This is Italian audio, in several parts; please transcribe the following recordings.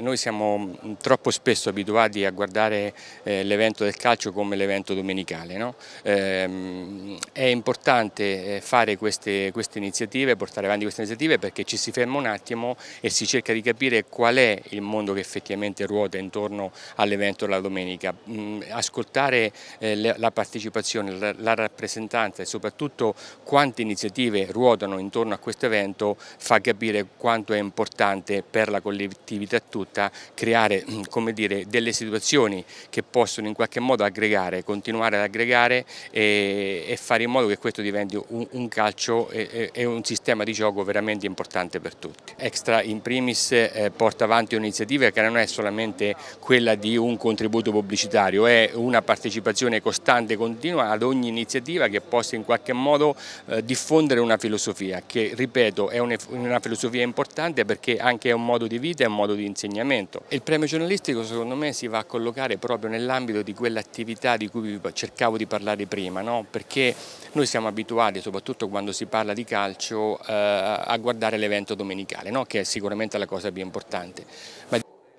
Noi siamo mm, troppo spesso abituati a guardare eh, l'evento del calcio come l'evento domenicale. No? Eh, è importante eh, fare queste, queste, iniziative, portare avanti queste iniziative perché ci si ferma un attimo e si cerca di capire qual è il mondo che effettivamente ruota intorno all'evento della domenica. Mm, ascoltare eh, la partecipazione, la, la rappresentanza e soprattutto quante iniziative ruotano intorno a questo evento fa capire quanto è importante per la collettività tutta frutta, creare mm, dire, delle situazioni che possono in qualche modo aggregare, continuare ad aggregare e, e fare in modo che questo diventi un, un calcio e, e, un sistema di gioco veramente importante per tutti. Extra in primis eh, porta avanti un'iniziativa che non è solamente quella di un contributo pubblicitario, è una partecipazione costante e continua ad ogni iniziativa che possa in qualche modo eh, diffondere una filosofia che, ripeto, è una filosofia importante perché anche è un modo di vita, è un modo di insegnare insegnamento. Il premio giornalistico secondo me si va a collocare proprio nell'ambito di quell'attività di cui cercavo di parlare prima, no? perché noi siamo abituati, soprattutto quando si parla di calcio, eh, a guardare l'evento domenicale, no? che è sicuramente la cosa più importante. Ma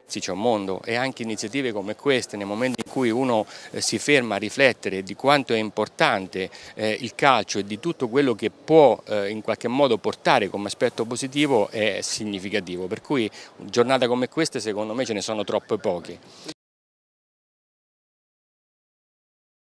sì c'è un mondo e anche iniziative come queste nel momento in cui uno eh, si ferma a riflettere di quanto è importante eh, il calcio e di tutto quello che può eh, in qualche modo portare come aspetto positivo è significativo, per cui giornate come queste secondo me ce ne sono troppe poche.